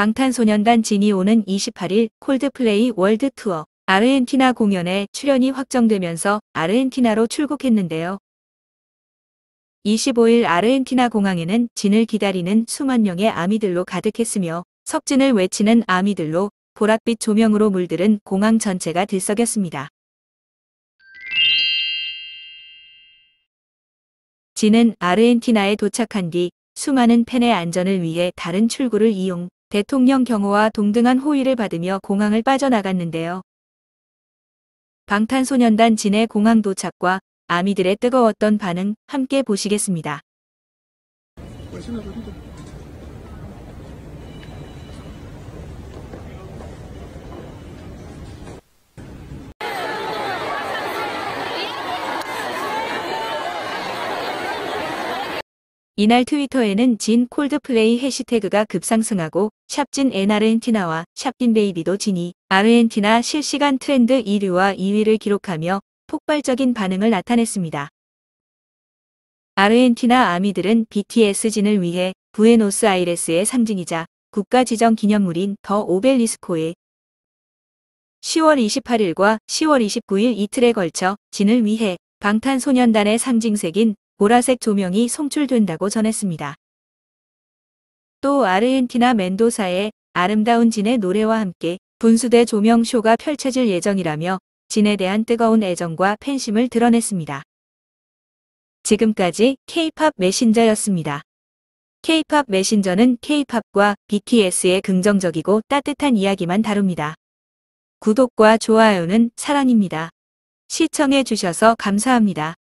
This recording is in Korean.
방탄소년단 진이 오는 28일 콜드플레이 월드 투어 아르헨티나 공연에 출연이 확정되면서 아르헨티나로 출국했는데요. 25일 아르헨티나 공항에는 진을 기다리는 수만 명의 아미들로 가득했으며 석진을 외치는 아미들로 보랏빛 조명으로 물들은 공항 전체가 들썩였습니다. 진은 아르헨티나에 도착한 뒤 수많은 팬의 안전을 위해 다른 출구를 이용 대통령 경호와 동등한 호의를 받으며 공항을 빠져나갔는데요. 방탄소년단 진의 공항 도착과 아미들의 뜨거웠던 반응 함께 보시겠습니다. 이날 트위터에는 진 콜드플레이 해시태그가 급상승하고 샵진 엔아르헨티나와 샵진 베이비도 진이 아르헨티나 실시간 트렌드 1위와 2위를 기록하며 폭발적인 반응을 나타냈습니다. 아르헨티나 아미들은 BTS 진을 위해 부에노스아이레스의 상징이자 국가 지정 기념물인 더 오벨리스코에 10월 28일과 10월 29일 이틀에 걸쳐 진을 위해 방탄소년단의 상징색인 보라색 조명이 송출된다고 전했습니다. 또 아르헨티나 멘도사의 아름다운 진의 노래와 함께 분수대 조명쇼가 펼쳐질 예정이라며 진에 대한 뜨거운 애정과 팬심을 드러냈습니다. 지금까지 K-팝 메신저였습니다. K-팝 메신저는 K-팝과 BTS의 긍정적이고 따뜻한 이야기만 다룹니다. 구독과 좋아요는 사랑입니다. 시청해 주셔서 감사합니다.